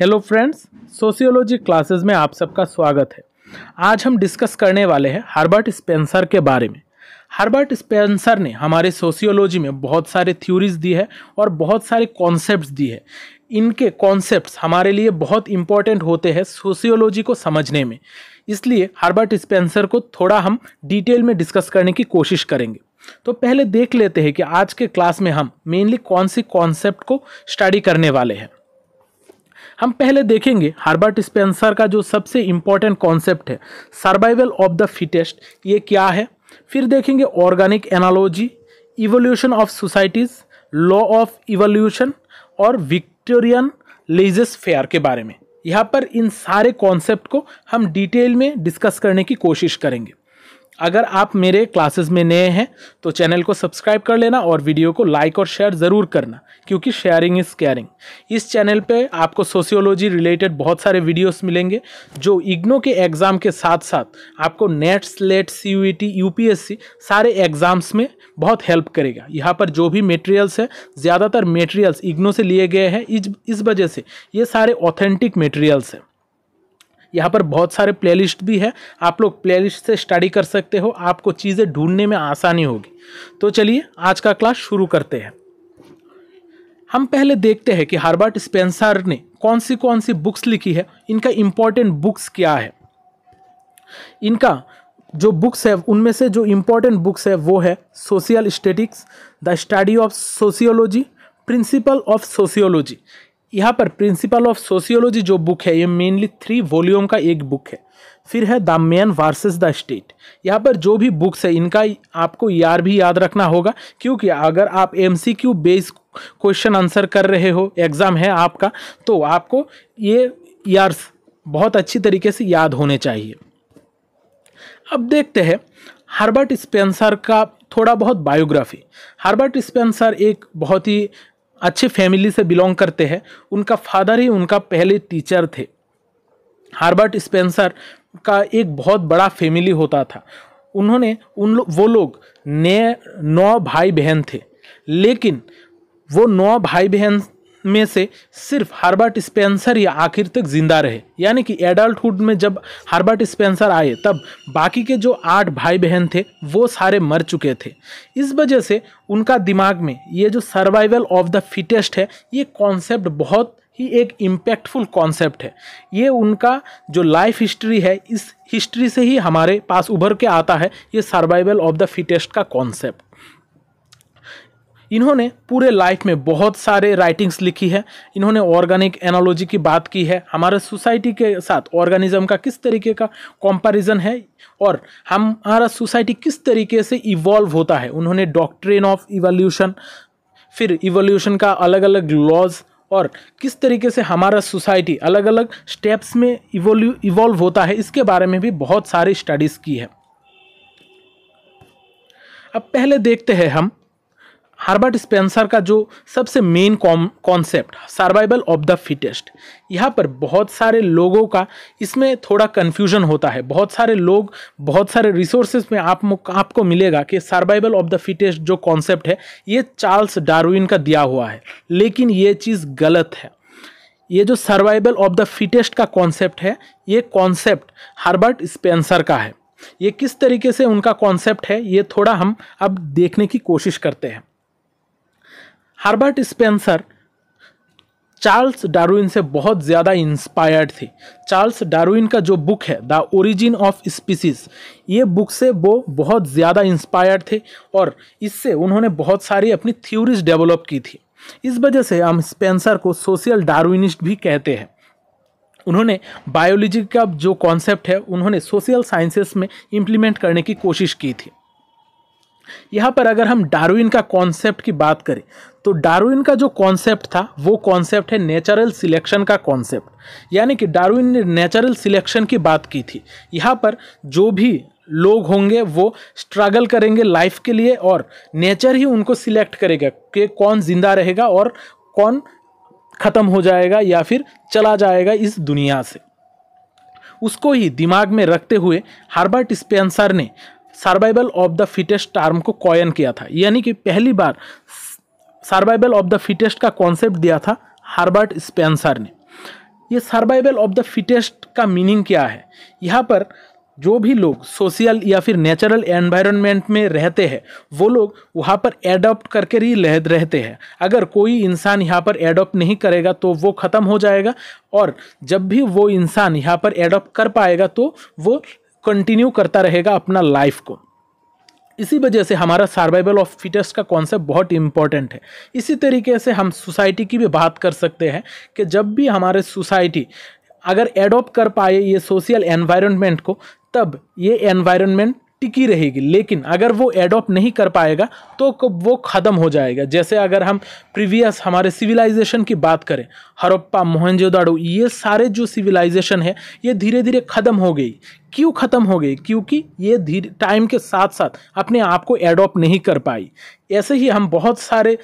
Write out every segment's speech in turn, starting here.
hello friends sociology classes में आप सबका स्वागत है आज हम डिस्कस करने वाले हैं हार्बर्ट स्पेंसर के बारे में हार्बर्ट स्पेंसर ने हमारे सोशियोलॉजी में बहुत सारे थ्योरीज दी है और बहुत सारे कॉन्सेप्ट्स दी है इनके कॉन्सेप्ट्स हमारे लिए बहुत इंपॉर्टेंट होते हैं सोशियोलॉजी को समझने में इसलिए हार्बर्ट स्पेंसर को थोड़ा हम डिटेल में डिस्कस करने की कोशिश करेंगे तो पहले देख लेते हैं कि आज के क्लास में हम मेनली कौन सी कॉन्सेप्ट को स्टडी करने वाले हैं हम पहले देखेंगे हार्बर्ट स्पेंसर का जो सबसे इम्पॉर्टेंट कॉन्सेप्ट है सर्वाइवल ऑफ द फिटेस्ट ये क्या है फिर देखेंगे organic analogy evolution of societies law of evolution और विक्टोरियन लेजेस फेयर के बारे में यहाँ पर इन सारे कॉन्सेप्ट को हम डिटेल में डिस्कस करने की कोशिश करेंगे अगर आप मेरे क्लासेस में नए हैं तो चैनल को सब्सक्राइब कर लेना और वीडियो को लाइक और शेयर ज़रूर करना क्योंकि शेयरिंग इज़ केयरिंग इस चैनल पे आपको सोशियोलॉजी रिलेटेड बहुत सारे वीडियोस मिलेंगे जो इग्नो के एग्ज़ाम के साथ साथ आपको नेट स्लेट सी यू सारे एग्ज़ाम्स में बहुत हेल्प करेगा यहाँ पर जो भी मेटेरियल्स है ज़्यादातर मेटेरियल्स इग्नो से लिए गए हैं इस वजह से ये सारे ऑथेंटिक मेटेरियल्स हैं यहाँ पर बहुत सारे प्लेलिस्ट भी है आप लोग प्लेलिस्ट से स्टडी कर सकते हो आपको चीज़ें ढूंढने में आसानी होगी तो चलिए आज का क्लास शुरू करते हैं हम पहले देखते हैं कि हार्बर्ट स्पेंसर ने कौन सी कौन सी बुक्स लिखी है इनका इम्पोर्टेंट बुक्स क्या है इनका जो बुक्स है उनमें से जो इम्पोर्टेंट बुक्स है वो है social statics the study of sociology principle of sociology यहाँ पर प्रिंसिपल ऑफ सोशियोलॉजी जो बुक है ये मेनली थ्री वॉल्यूम का एक बुक है फिर है the man versus the state यहाँ पर जो भी बुक्स है इनका आपको यार भी याद रखना होगा क्योंकि अगर आप M C Q based question answer कर रहे हो एग्ज़ाम है आपका तो आपको ये यार्स बहुत अच्छी तरीके से याद होने चाहिए अब देखते हैं हार्बर्ट स्पेंसर का थोड़ा बहुत बायोग्राफी हार्बर्ट स्पेंसर एक बहुत ही अच्छे फैमिली से बिलोंग करते हैं उनका फादर ही उनका पहले टीचर थे हार्बर्ट स्पेंसर का एक बहुत बड़ा फैमिली होता था उन्होंने उन लो, वो लोग नए नौ भाई बहन थे लेकिन वो नौ भाई बहन में से सिर्फ हार्बर्ट स्पेंसर ही आखिर तक जिंदा रहे यानी कि एडल्टहुड में जब हार्बर्ट स्पेंसर आए तब बाकी के जो आठ भाई बहन थे वो सारे मर चुके थे इस वजह से उनका दिमाग में ये जो सर्वाइवल ऑफ द फिटेस्ट है ये कॉन्सेप्ट बहुत ही एक इम्पैक्टफुल कॉन्सेप्ट है ये उनका जो लाइफ हिस्ट्री है इस हिस्ट्री से ही हमारे पास उभर के आता है ये सर्वाइवल ऑफ द फिटेस्ट का कॉन्सेप्ट इन्होंने पूरे लाइफ में बहुत सारे राइटिंग्स लिखी है इन्होंने ऑर्गेनिक एनोलॉजी की बात की है हमारे सोसाइटी के साथ ऑर्गेनिज्म का किस तरीके का कंपैरिजन है और हम हमारा सोसाइटी किस तरीके से इवॉल्व होता है उन्होंने डॉक्ट्रिन ऑफ इवोल्यूशन फिर इवोल्यूशन का अलग अलग लॉज और किस तरीके से हमारा सोसाइटी अलग अलग स्टेप्स में इवोल्व इवॉल्व होता है इसके बारे में भी बहुत सारी स्टडीज़ की है अब पहले देखते हैं हम हार्बर्ट स्पेंसर का जो सबसे main concept survival of the fittest यहाँ पर बहुत सारे लोगों का इसमें थोड़ा कन्फ्यूजन होता है बहुत सारे लोग बहुत सारे रिसोर्सेज में आप आपको मिलेगा कि सर्वाइवल ऑफ द फिटेस्ट जो कॉन्सेप्ट है ये चार्ल्स डार्विन का दिया हुआ है लेकिन ये चीज़ गलत है ये जो सर्वाइवल ऑफ द फिटेस्ट का कॉन्सेप्ट है ये कॉन्सेप्ट हार्बर्ट स्पेंसर का है ये किस तरीके से उनका कॉन्सेप्ट है ये थोड़ा हम अब देखने की कोशिश करते हैं हार्बर्ट स्पेंसर चार्ल्स डार्विन से बहुत ज़्यादा इंस्पायर्ड थे चार्ल्स डार्विन का जो बुक है द ओरिजिन ऑफ स्पीसीज ये बुक से वो बहुत ज़्यादा इंस्पायर्ड थे और इससे उन्होंने बहुत सारी अपनी थ्योरीज डेवलप की थी इस वजह से हम स्पेंसर को सोशल डार्विनिस्ट भी कहते हैं उन्होंने बायोलॉजी का जो कॉन्सेप्ट है उन्होंने सोशल साइंसेस में इम्प्लीमेंट करने की कोशिश की थी यहाँ पर अगर हम डार्विन का कॉन्सेप्ट की बात करें तो डार्विन का जो कॉन्सेप्ट था वो कॉन्सेप्ट है नेचुरल सिलेक्शन का कॉन्सेप्ट यानी कि डार्विन ने नेचुरल सिलेक्शन की बात की थी यहाँ पर जो भी लोग होंगे वो स्ट्रगल करेंगे लाइफ के लिए और नेचर ही उनको सिलेक्ट करेगा कि कौन ज़िंदा रहेगा और कौन ख़त्म हो जाएगा या फिर चला जाएगा इस दुनिया से उसको ही दिमाग में रखते हुए हार्बर्ट स्पेंसर ने survival of the fittest term को कॉयन किया था यानी कि पहली बार सर्वाइवल ऑफ द फिटेस्ट का कॉन्सेप्ट दिया था हार्बर्ट स्पेंसर ने ये सर्वाइवल ऑफ द फिटेस्ट का मीनिंग क्या है यहाँ पर जो भी लोग सोशल या फिर नेचुरल एनवायरनमेंट में रहते हैं वो लोग वहाँ पर एडॉप्ट करके ही रहते हैं अगर कोई इंसान यहाँ पर एडॉप्ट नहीं करेगा तो वो ख़त्म हो जाएगा और जब भी वो इंसान यहाँ पर एडॉप्ट कर पाएगा तो वो कंटिन्यू करता रहेगा अपना लाइफ को इसी वजह से हमारा सर्वाइवल ऑफ फिटेस्ट का कॉन्सेप्ट बहुत इंपॉर्टेंट है इसी तरीके से हम सोसाइटी की भी बात कर सकते हैं कि जब भी हमारे सोसाइटी अगर एडोप्ट कर पाए ये सोशल एनवायरनमेंट को तब ये एनवायरनमेंट टिकी रहेगी लेकिन अगर वो एडॉप्ट नहीं कर पाएगा तो वो ख़त्म हो जाएगा जैसे अगर हम प्रीवियस हमारे सिविलाइजेशन की बात करें हरप्पा मोहनजोदाड़ो ये सारे जो सिविलाइजेशन है ये धीरे धीरे ख़त्म हो गई क्यों ख़त्म हो गई क्योंकि ये धीरे टाइम के साथ साथ अपने आप को एडॉप्ट नहीं कर पाई ऐसे ही हम बहुत सारे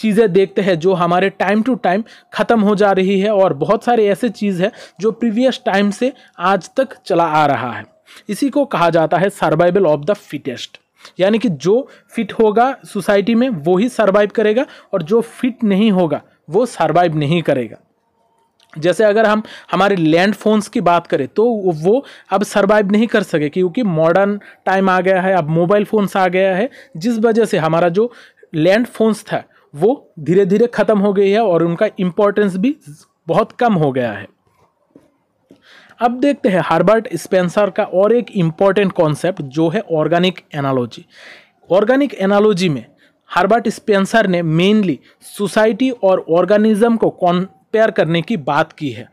चीज़ें देखते हैं जो हमारे टाइम टू टाइम ख़त्म हो जा रही है और बहुत सारे ऐसे चीज़ है जो प्रीवियस टाइम से आज तक चला आ रहा है इसी को कहा जाता है सर्वाइवल ऑफ द फिटेस्ट यानी कि जो फिट होगा सोसाइटी में वो ही सर्वाइव करेगा और जो फिट नहीं होगा वो सर्वाइव नहीं करेगा जैसे अगर हम हमारे लैंड फोन्स की बात करें तो वो अब सर्वाइव नहीं कर सके क्योंकि मॉडर्न टाइम आ गया है अब मोबाइल फ़ोन्स आ गया है जिस वजह से हमारा जो लैंड फोन्स था वो धीरे धीरे ख़त्म हो गई है और उनका इम्पोर्टेंस भी बहुत कम हो गया है अब देखते हैं हार्बर्ट स्पेंसर का और एक इम्पॉर्टेंट कॉन्सेप्ट जो है ऑर्गेनिक एनालॉजी ऑर्गेनिक एनालॉजी में हार्बर्ट स्पेंसर ने मेनली सोसाइटी और ऑर्गेनिज्म को कंपेयर करने की बात की है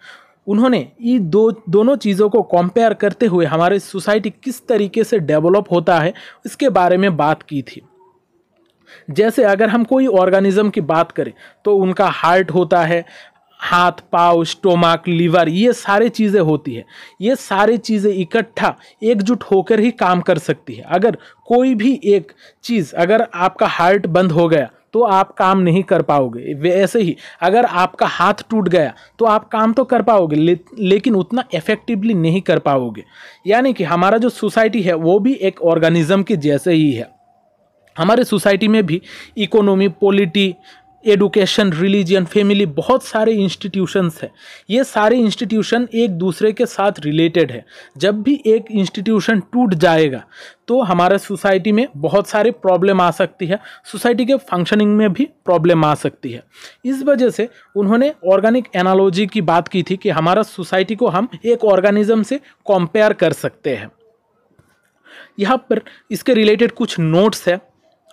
उन्होंने ये दो दोनों चीज़ों को कंपेयर करते हुए हमारे सोसाइटी किस तरीके से डेवलप होता है इसके बारे में बात की थी जैसे अगर हम कोई ऑर्गेनिज्म की बात करें तो उनका हार्ट होता है हाथ पाव स्टोमक लीवर ये सारे चीज़ें होती है ये सारे चीज़ें इकट्ठा एकजुट होकर ही काम कर सकती है अगर कोई भी एक चीज़ अगर आपका हार्ट बंद हो गया तो आप काम नहीं कर पाओगे वैसे ही अगर आपका हाथ टूट गया तो आप काम तो कर पाओगे ले, लेकिन उतना इफेक्टिवली नहीं कर पाओगे यानी कि हमारा जो सोसाइटी है वो भी एक ऑर्गेनिज़म के जैसे ही है हमारे सोसाइटी में भी economy polity education religion family बहुत सारे इंस्टीट्यूशंस हैं ये सारे इंस्टीट्यूशन एक दूसरे के साथ रिलेटेड है जब भी एक इंस्टीट्यूशन टूट जाएगा तो हमारे सोसाइटी में बहुत सारे प्रॉब्लम आ सकती है सोसाइटी के फंक्शनिंग में भी प्रॉब्लम आ सकती है इस वजह से उन्होंने ऑर्गेनिक एनालॉजी की बात की थी कि हमारा सोसाइटी को हम एक ऑर्गेनिज्म से कंपेयर कर सकते हैं यहाँ पर इसके रिलेटेड कुछ नोट्स है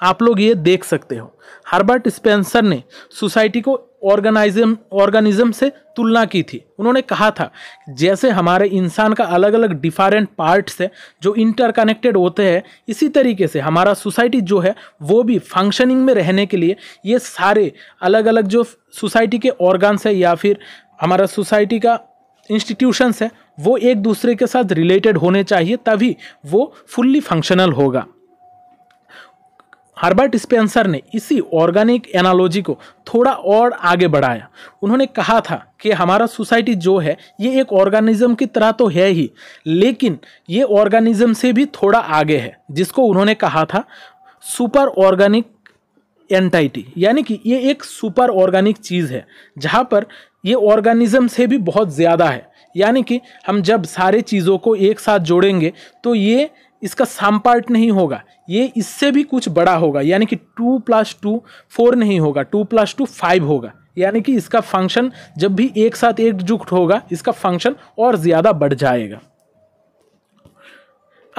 आप लोग ये देख सकते हो हार्बर्ट स्पेंसर ने सोसाइटी को ऑर्गेनाइजम ऑर्गेनिज्म से तुलना की थी उन्होंने कहा था जैसे हमारे इंसान का अलग अलग डिफरेंट पार्ट्स है जो इंटरकनेक्टेड होते हैं इसी तरीके से हमारा सोसाइटी जो है वो भी फंक्शनिंग में रहने के लिए ये सारे अलग अलग जो सोसाइटी के ऑर्गन्स है या फिर हमारा सोसाइटी का इंस्टीट्यूशंस है वो एक दूसरे के साथ रिलेटेड होने चाहिए तभी वो फुल्ली फंक्शनल होगा हर्बर्ट स्पेंसर ने इसी ऑर्गेनिक एनालॉजी को थोड़ा और आगे बढ़ाया उन्होंने कहा था कि हमारा सोसाइटी जो है ये एक ऑर्गेनिज्म की तरह तो है ही लेकिन ये ऑर्गेनिज्म से भी थोड़ा आगे है जिसको उन्होंने कहा था सुपर ऑर्गेनिक एंटाइटी यानी कि ये एक सुपर ऑर्गेनिक चीज़ है जहाँ पर ये ऑर्गेनिज्म से भी बहुत ज़्यादा है यानी कि हम जब सारे चीज़ों को एक साथ जोड़ेंगे तो ये इसका साम पार्ट नहीं होगा ये इससे भी कुछ बड़ा होगा यानी कि टू प्लस टू फोर नहीं होगा टू प्लस टू फाइव होगा यानी कि इसका फंक्शन जब भी एक साथ एकजुट होगा इसका फंक्शन और ज़्यादा बढ़ जाएगा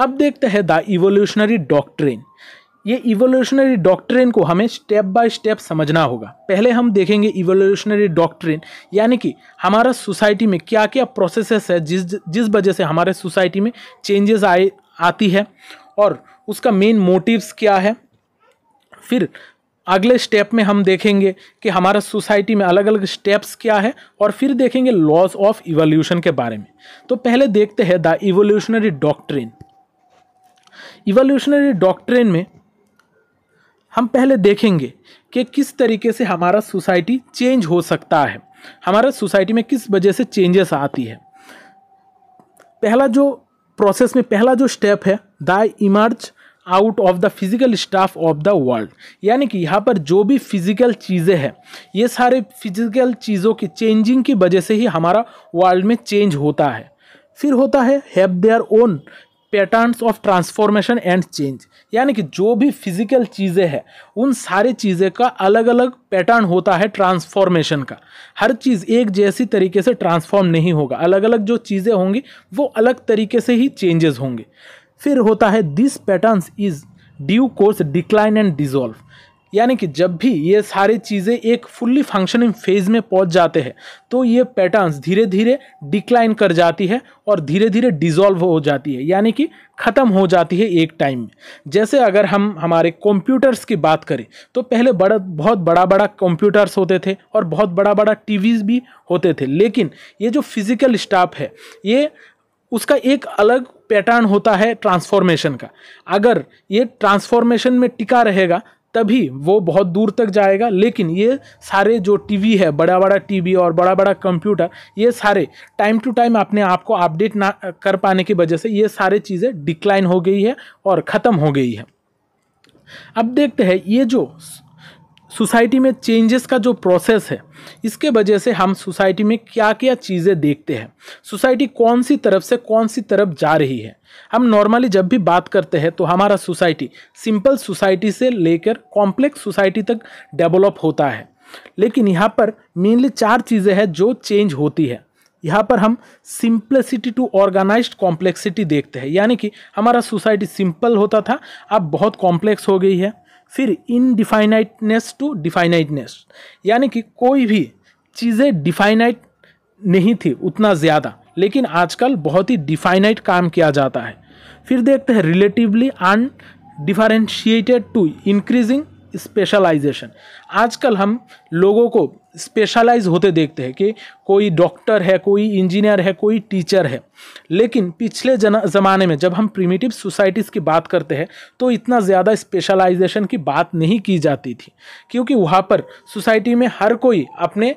अब देखते हैं द इवोल्यूशनरी डॉक्ट्रेन ये इवोल्यूशनरी डॉक्ट्रेन को हमें स्टेप बाय स्टेप समझना होगा पहले हम देखेंगे इवोल्यूशनरी डॉक्ट्रेन यानी कि हमारा सोसाइटी में क्या क्या प्रोसेसेस है जिस जिस वजह से हमारे सोसाइटी में चेंजेस आए आती है और उसका मेन मोटिव्स क्या है फिर अगले स्टेप में हम देखेंगे कि हमारा सोसाइटी में अलग अलग स्टेप्स क्या है और फिर देखेंगे लॉज ऑफ इवोल्यूशन के बारे में तो पहले देखते हैं the evolutionary doctrine evolutionary doctrine में हम पहले देखेंगे कि किस तरीके से हमारा सोसाइटी चेंज हो सकता है हमारा सोसाइटी में किस वजह से चेंजेस आती है पहला जो प्रोसेस में पहला जो स्टेप है the emerge out of the physical staff of the world यानी कि यहाँ पर जो भी फिजिकल चीज़ें हैं ये सारे फिजिकल चीज़ों की चेंजिंग की वजह से ही हमारा वर्ल्ड में चेंज होता है फिर होता है have their own patterns of transformation and change यानी कि जो भी फिजिकल चीज़ें हैं उन सारी चीज़ें का अलग अलग पैटर्न होता है ट्रांसफॉर्मेशन का हर चीज़ एक जैसी तरीके से ट्रांसफॉर्म नहीं होगा अलग अलग जो चीज़ें होंगी वो अलग तरीके से ही चेंजेस होंगे फिर होता है this patterns is due course decline and dissolve यानी कि जब भी ये सारी चीज़ें एक फुल्ली फंक्शनिंग फेज में पहुंच जाते हैं तो ये पैटर्न्स धीरे धीरे डिक्लाइन कर जाती है और धीरे धीरे डिजॉल्व हो जाती है यानी कि ख़त्म हो जाती है एक टाइम में जैसे अगर हम हमारे कंप्यूटर्स की बात करें तो पहले बड़ा बहुत बड़ा बड़ा कंप्यूटर्स होते थे और बहुत बड़ा बड़ा टी भी होते थे लेकिन ये जो फिज़िकल स्टाफ है ये उसका एक अलग पैटर्न होता है ट्रांसफॉर्मेशन का अगर ये ट्रांसफॉर्मेशन में टिका रहेगा तभी वो बहुत दूर तक जाएगा लेकिन ये सारे जो टीवी है बड़ा बड़ा टीवी और बड़ा बड़ा कंप्यूटर ये सारे टाइम टू टाइम अपने आप को अपडेट ना कर पाने की वजह से ये सारे चीज़ें डिक्लाइन हो गई है और ख़त्म हो गई है अब देखते हैं ये जो सोसाइटी में चेंजेस का जो प्रोसेस है इसके वजह से हम सोसाइटी में क्या क्या चीज़ें देखते हैं सोसाइटी कौन सी तरफ से कौन सी तरफ जा रही है हम नॉर्मली जब भी बात करते हैं तो हमारा सोसाइटी सिंपल सोसाइटी से लेकर कॉम्प्लेक्स सोसाइटी तक डेवलप होता है लेकिन यहाँ पर मेनली चार चीज़ें हैं जो चेंज होती है यहाँ पर हम सिंप्लिसिटी टू ऑर्गेनाइज कॉम्प्लेक्सिटी देखते हैं यानी कि हमारा सोसाइटी सिंपल होता था अब बहुत कॉम्प्लेक्स हो गई है फिर इनडिफाइनाइटनेस टू डिफाइनाइटनेस यानी कि कोई भी चीज़ें डिफाइनाइट नहीं थी उतना ज़्यादा लेकिन आजकल बहुत ही डिफाइनाइट काम किया जाता है फिर देखते हैं relatively undifferentiated to increasing specialisation आजकल हम लोगों को स्पेशलाइज होते देखते हैं कि कोई डॉक्टर है कोई इंजीनियर है कोई टीचर है लेकिन पिछले ज़माने में जब हम प्रिमिटिव सोसाइटीज़ की बात करते हैं तो इतना ज़्यादा स्पेशलाइजेशन की बात नहीं की जाती थी क्योंकि वहाँ पर सोसाइटी में हर कोई अपने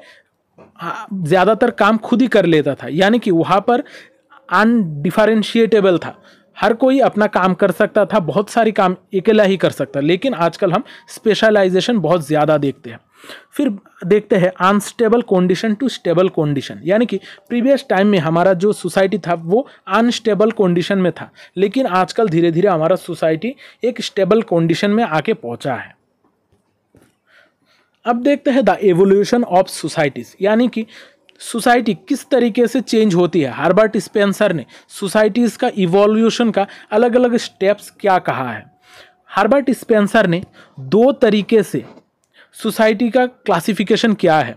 ज़्यादातर काम खुद ही कर लेता था यानी कि वहाँ पर अनडिफरेंशिएटेबल था हर कोई अपना काम कर सकता था बहुत सारी काम अकेला ही कर सकता लेकिन आजकल हम स्पेशलाइजेशन बहुत ज़्यादा देखते हैं फिर देखते हैं unstable condition to stable condition यानी कि प्रीवियस टाइम में हमारा जो सोसाइटी था वो अनस्टेबल कंडीशन में था लेकिन आजकल धीरे धीरे हमारा सोसाइटी एक स्टेबल कंडीशन में आके पहुंचा है अब देखते हैं द एवोल्यूशन ऑफ सोसाइटीज़ यानी कि सोसाइटी किस तरीके से चेंज होती है हार्बर्ट स्पेंसर ने सोसाइटीज़ का इवोल्यूशन का अलग अलग स्टेप्स क्या कहा है हार्बर्ट स्पेंसर ने दो तरीके से सोसाइटी का क्लासिफिकेशन किया है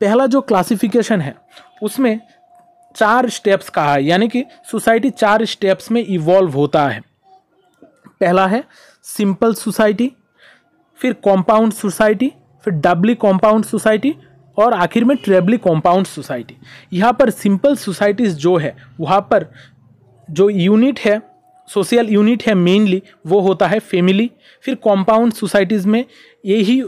पहला जो क्लासिफिकेशन है उसमें चार स्टेप्स कहा है यानी कि सोसाइटी चार स्टेप्स में इवॉल्व होता है पहला है सिंपल सोसाइटी फिर कॉम्पाउंड सोसाइटी फिर डबली कॉम्पाउंड सोसाइटी और आखिर में ट्रेबली कॉम्पाउंड सोसाइटी यहाँ पर सिंपल सोसाइटीज़ जो है वहाँ पर जो यूनिट है सोशल यूनिट है मेनली वो होता है फैमिली फिर कॉम्पाउंड सोसाइटीज़ में यही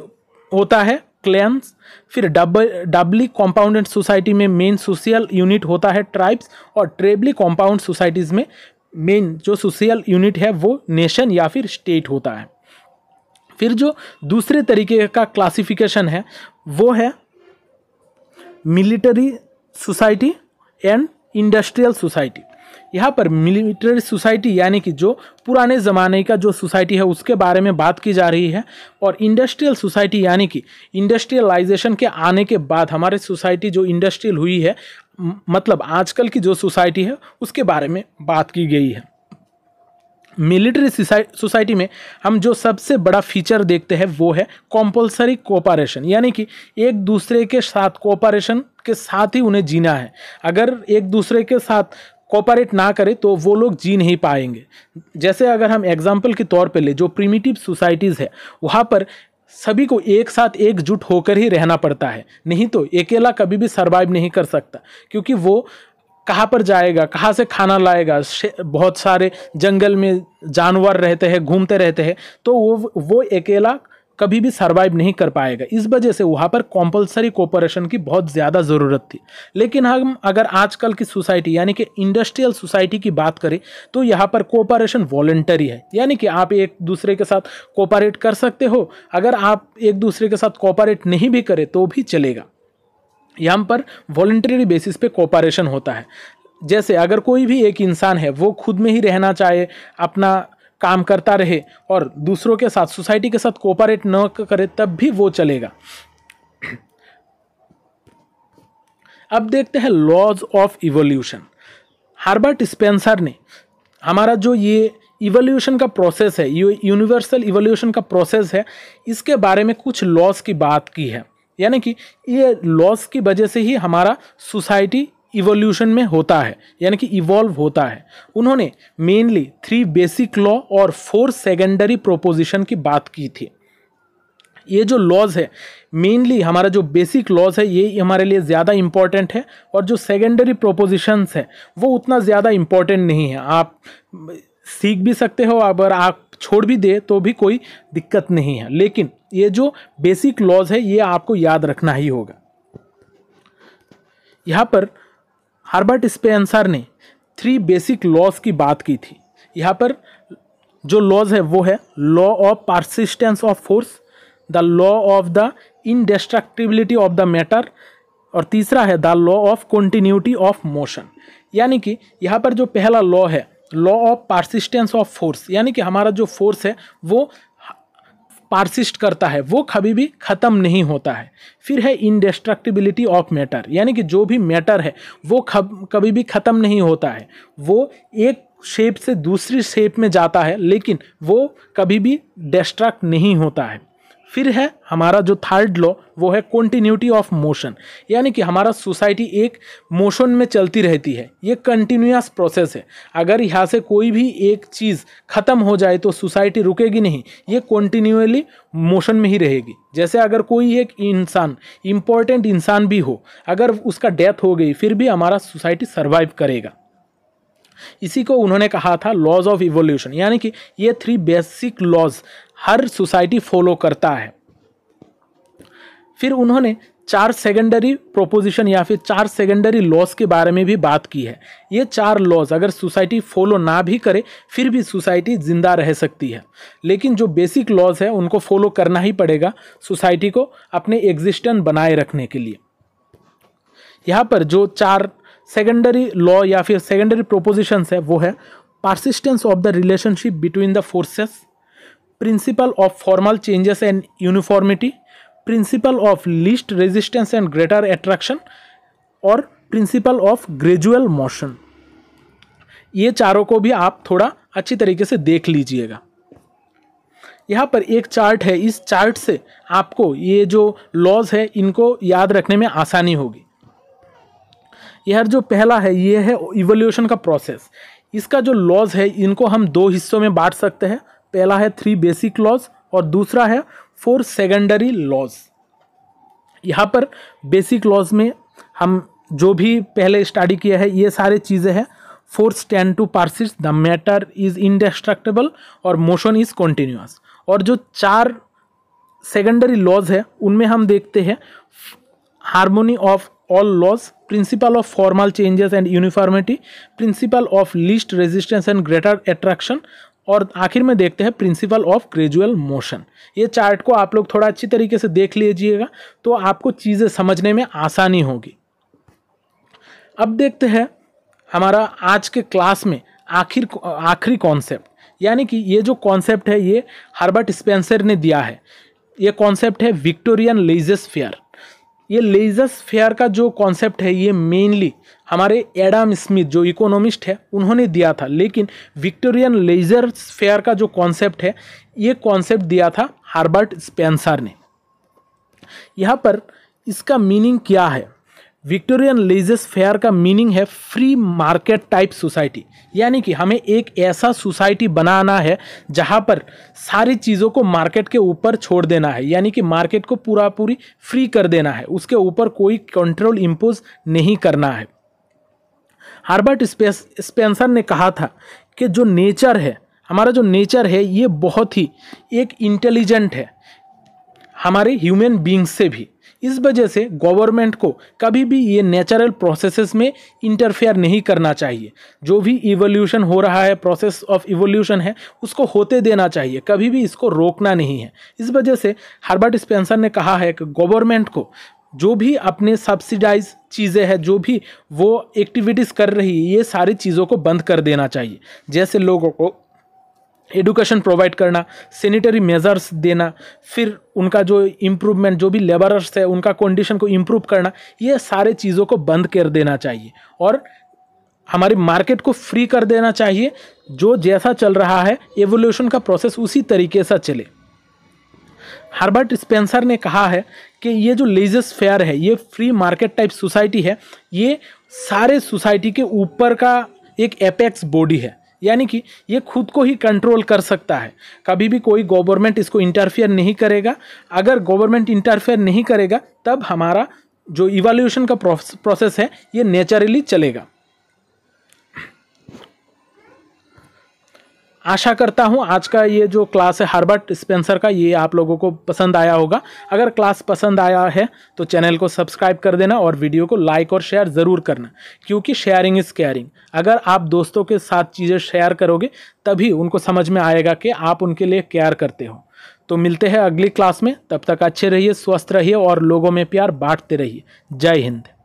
होता है क्लैंस फिर डबल डबली कॉम्पाउंडेड सोसाइटी में मेन सोशल यूनिट होता है ट्राइब्स और ट्रेबली कॉम्पाउंड सोसाइटीज़ में मेन जो सोशल यूनिट है वो नेशन या फिर स्टेट होता है फिर जो दूसरे तरीके का क्लासिफिकेशन है वो है military society and industrial society यहाँ पर मिलिट्री सोसाइटी यानी कि जो पुराने ज़माने का जो सोसाइटी है उसके बारे में बात की जा रही है और इंडस्ट्रियल सोसाइटी यानी कि इंडस्ट्रियलाइजेशन के आने के बाद हमारे सोसाइटी जो इंडस्ट्रियल हुई है मतलब आजकल की जो सोसाइटी है उसके बारे में बात की गई है मिलिट्री सोसाइटी में हम जो सबसे बड़ा फीचर देखते हैं वो है कॉम्पल्सरी कोऑपरेशन यानी कि एक दूसरे के साथ कोऑपरेशन के साथ ही उन्हें जीना है अगर एक दूसरे के साथ कोऑपरेट ना करे तो वो लोग जी नहीं पाएंगे जैसे अगर हम एग्जाम्पल के तौर पर ले जो प्रीमिटिव सोसाइटीज़ है वहाँ पर सभी को एक साथ एकजुट होकर ही रहना पड़ता है नहीं तो अकेला कभी भी सर्वाइव नहीं कर सकता क्योंकि वो कहाँ पर जाएगा कहाँ से खाना लाएगा बहुत सारे जंगल में जानवर रहते हैं घूमते रहते हैं तो वो वो अकेला कभी भी सर्वाइव नहीं कर पाएगा इस वजह से वहाँ पर कॉम्पल्सरी कोऑपरेशन की बहुत ज़्यादा ज़रूरत थी लेकिन हम अगर आजकल की सोसाइटी यानी कि इंडस्ट्रियल सोसाइटी की बात करें तो यहाँ पर कोऑपरेशन वॉलेंटरी है यानी कि आप एक दूसरे के साथ कोऑपरेट कर सकते हो अगर आप एक दूसरे के साथ कोऑपरेट नहीं भी करें तो भी चलेगा यहाँ पर वॉल्ट्री बेसिस पे कोऑपरेशन होता है जैसे अगर कोई भी एक इंसान है वो खुद में ही रहना चाहे अपना काम करता रहे और दूसरों के साथ सोसाइटी के साथ कोऑपरेट न करे तब भी वो चलेगा अब देखते हैं laws of evolution Herbert Spencer ने हमारा जो ये इवोल्यूशन का प्रोसेस है ये यूनिवर्सल इवोल्यूशन का प्रोसेस है इसके बारे में कुछ लॉज की बात की है यानी कि ये लॉस की वजह से ही हमारा सोसाइटी इवोल्यूशन में होता है यानी कि इवॉल्व होता है उन्होंने मेनली थ्री बेसिक लॉ और फोर सेकेंडरी प्रोपोजिशन की बात की थी ये जो लॉज है मेनली हमारा जो बेसिक लॉज है ये हमारे लिए ज़्यादा इम्पॉर्टेंट है और जो सेकेंडरी प्रोपोजिशंस हैं वो उतना ज़्यादा इम्पॉर्टेंट नहीं है आप सीख भी सकते हो अगर आप छोड़ भी दे तो भी कोई दिक्कत नहीं है लेकिन ये जो बेसिक लॉज है ये आपको याद रखना ही होगा यहाँ पर हार्बर्ट स्पेंसर ने थ्री बेसिक लॉज की बात की थी यहाँ पर जो लॉज है वो है law of persistence of force the law of the indestructibility of the matter और तीसरा है the law of continuity of motion यानी कि यहाँ पर जो पहला लॉ है law of persistence of force यानी कि हमारा जो फोर्स है वो पार्सिस्ट करता है वो कभी भी ख़त्म नहीं होता है फिर है इनडिस्ट्रक्टिबिलिटी ऑफ मैटर यानी कि जो भी मैटर है वो कभी भी ख़त्म नहीं होता है वो एक शेप से दूसरी शेप में जाता है लेकिन वो कभी भी डिस्ट्रक्ट नहीं होता है फिर है हमारा जो थर्ड लॉ वो है कॉन्टीन्यूटी ऑफ मोशन यानी कि हमारा सोसाइटी एक मोशन में चलती रहती है ये कंटिन्यूस प्रोसेस है अगर यहाँ से कोई भी एक चीज़ ख़त्म हो जाए तो सोसाइटी रुकेगी नहीं ये कॉन्टीन्यूली मोशन में ही रहेगी जैसे अगर कोई एक इंसान इम्पॉर्टेंट इंसान भी हो अगर उसका डेथ हो गई फिर भी हमारा सोसाइटी सर्वाइव करेगा इसी को उन्होंने कहा था लॉज ऑफ इवोल्यूशन यानी कि ये थ्री बेसिक लॉज हर सोसाइटी फॉलो करता है फिर उन्होंने चार सेकेंडरी प्रोपोजिशन या फिर चार सेकेंडरी लॉस के बारे में भी बात की है ये चार लॉस अगर सोसाइटी फॉलो ना भी करे फिर भी सोसाइटी ज़िंदा रह सकती है लेकिन जो बेसिक लॉज है उनको फॉलो करना ही पड़ेगा सोसाइटी को अपने एग्जिस्टेंस बनाए रखने के लिए यहाँ पर जो चार सेकेंडरी लॉ या फिर सेकेंडरी प्रोपोजिशंस है वो है persistence of the relationship between the forces principle of formal changes and uniformity principle of least resistance and greater attraction और principle of gradual motion ये चारों को भी आप थोड़ा अच्छी तरीके से देख लीजिएगा यहाँ पर एक चार्ट है इस चार्ट से आपको ये जो लॉज है इनको याद रखने में आसानी होगी यह जो पहला है ये है इवोल्यूशन का प्रोसेस इसका जो लॉज है इनको हम दो हिस्सों में बांट सकते हैं पहला है थ्री बेसिक लॉज और दूसरा है फोर सेकेंडरी लॉज यहाँ पर बेसिक लॉज में हम जो भी पहले स्टडी किया है ये सारे चीज़ें हैं force tend to persist the matter is indestructible और मोशन इज कॉन्टीन्यूस और जो चार सेकेंडरी लॉज है उनमें हम देखते हैं harmony of all laws principle of formal changes and uniformity principle of least resistance and greater attraction और आखिर में देखते हैं प्रिंसिपल ऑफ ग्रेजुअल मोशन ये चार्ट को आप लोग थोड़ा अच्छी तरीके से देख लीजिएगा तो आपको चीज़ें समझने में आसानी होगी अब देखते हैं हमारा आज के क्लास में आखिर आखिरी कॉन्सेप्ट यानी कि ये जो कॉन्सेप्ट है ये हार्बर्ट स्पेंसर ने दिया है ये कॉन्सेप्ट है विक्टोरियन लेजस फेयर ये लेजस फेयर का जो कॉन्सेप्ट है ये मेनली हमारे एडम स्मिथ जो इकोनॉमिस्ट है उन्होंने दिया था लेकिन विक्टोरियन लेजर फेयर का जो कॉन्सेप्ट है ये कॉन्सेप्ट दिया था हार्बर्ट स्पेंसर ने यहाँ पर इसका मीनिंग क्या है विक्टोरियन लेजर्स फेयर का मीनिंग है फ्री मार्केट टाइप सोसाइटी यानी कि हमें एक ऐसा सोसाइटी बनाना है जहाँ पर सारी चीज़ों को मार्केट के ऊपर छोड़ देना है यानी कि मार्केट को पूरा पूरी फ्री कर देना है उसके ऊपर कोई कंट्रोल इम्पोज नहीं करना है हर्बर्ट स्पेंसर ने कहा था कि जो नेचर है हमारा जो नेचर है ये बहुत ही एक इंटेलिजेंट है हमारे ह्यूमन बींग्स से भी इस वजह से गवर्नमेंट को कभी भी ये नेचुरल प्रोसेसेस में इंटरफेयर नहीं करना चाहिए जो भी इवोल्यूशन हो रहा है प्रोसेस ऑफ इवोल्यूशन है उसको होते देना चाहिए कभी भी इसको रोकना नहीं है इस वजह से हार्बर्ट स्पेंसर ने कहा है कि गवर्नमेंट को जो भी अपने सब्सिडाइज चीज़ें हैं जो भी वो एक्टिविटीज़ कर रही है ये सारी चीज़ों को बंद कर देना चाहिए जैसे लोगों को एडुकेशन प्रोवाइड करना सैनिटरी मेजर्स देना फिर उनका जो इम्प्रूवमेंट जो भी लेबरर्स है उनका कंडीशन को इम्प्रूव करना ये सारे चीज़ों को बंद कर देना चाहिए और हमारी मार्केट को फ्री कर देना चाहिए जो जैसा चल रहा है एवोल्यूशन का प्रोसेस उसी तरीके से चले हर्बर्ट स्पेंसर ने कहा है कि ये जो लेजस फेयर है ये फ्री मार्केट टाइप सोसाइटी है ये सारे सोसाइटी के ऊपर का एक एपेक्स बॉडी है यानी कि ये खुद को ही कंट्रोल कर सकता है कभी भी कोई गवर्नमेंट इसको इंटरफेयर नहीं करेगा अगर गवर्नमेंट इंटरफेयर नहीं करेगा तब हमारा जो इवोल्यूशन का प्रोसेस है ये नेचुरली चलेगा आशा करता हूँ आज का ये जो क्लास है हार्बर्ट स्पेंसर का ये आप लोगों को पसंद आया होगा अगर क्लास पसंद आया है तो चैनल को सब्सक्राइब कर देना और वीडियो को लाइक और शेयर ज़रूर करना क्योंकि शेयरिंग इज़ केयरिंग अगर आप दोस्तों के साथ चीज़ें शेयर करोगे तभी उनको समझ में आएगा कि आप उनके लिए केयर करते हो तो मिलते हैं अगली क्लास में तब तक अच्छे रहिए स्वस्थ रहिए और लोगों में प्यार बांटते रहिए जय हिंद